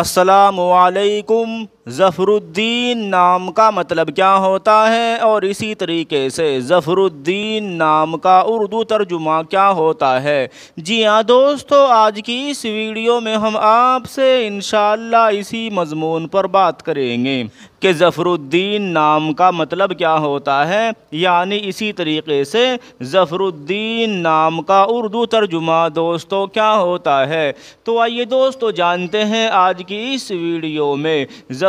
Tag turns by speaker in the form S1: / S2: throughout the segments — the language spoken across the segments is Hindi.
S1: असलकुम ज़फ़रुद्दीन नाम का मतलब क्या होता है और इसी तरीके से ज़फ़रुद्दीन नाम का उर्दू तर्जुमा क्या होता है जी हाँ दोस्तों आज की इस वीडियो में हम आपसे इन इसी मजमून पर बात करेंगे कि ज़फ़रुद्दीन नाम का मतलब क्या होता है यानी इसी तरीके से ज़फ़रुद्दीन नाम का उर्दू तर्जुमा दोस्तों क्या होता है तो आइए दोस्तों जानते हैं आज की इस वीडियो में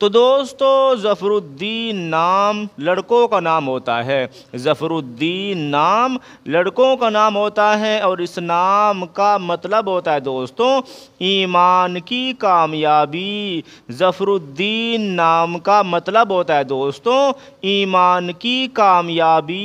S1: तो दोस्तों ज़फ़रुद्दीन नाम लड़कों का नाम होता है ज़फ़रुद्दीन नाम लड़कों का नाम होता है और इस नाम का मतलब होता है दोस्तों ईमान की कामयाबी ज़फ़रुद्दीन नाम का मतलब होता है दोस्तों ईमान की कामयाबी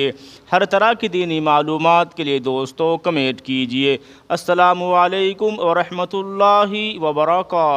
S1: कीजिए हर तरह की दीनी मालूम के लिए दोस्तों कमेंट कीजिए असलकम वरहमल वर्का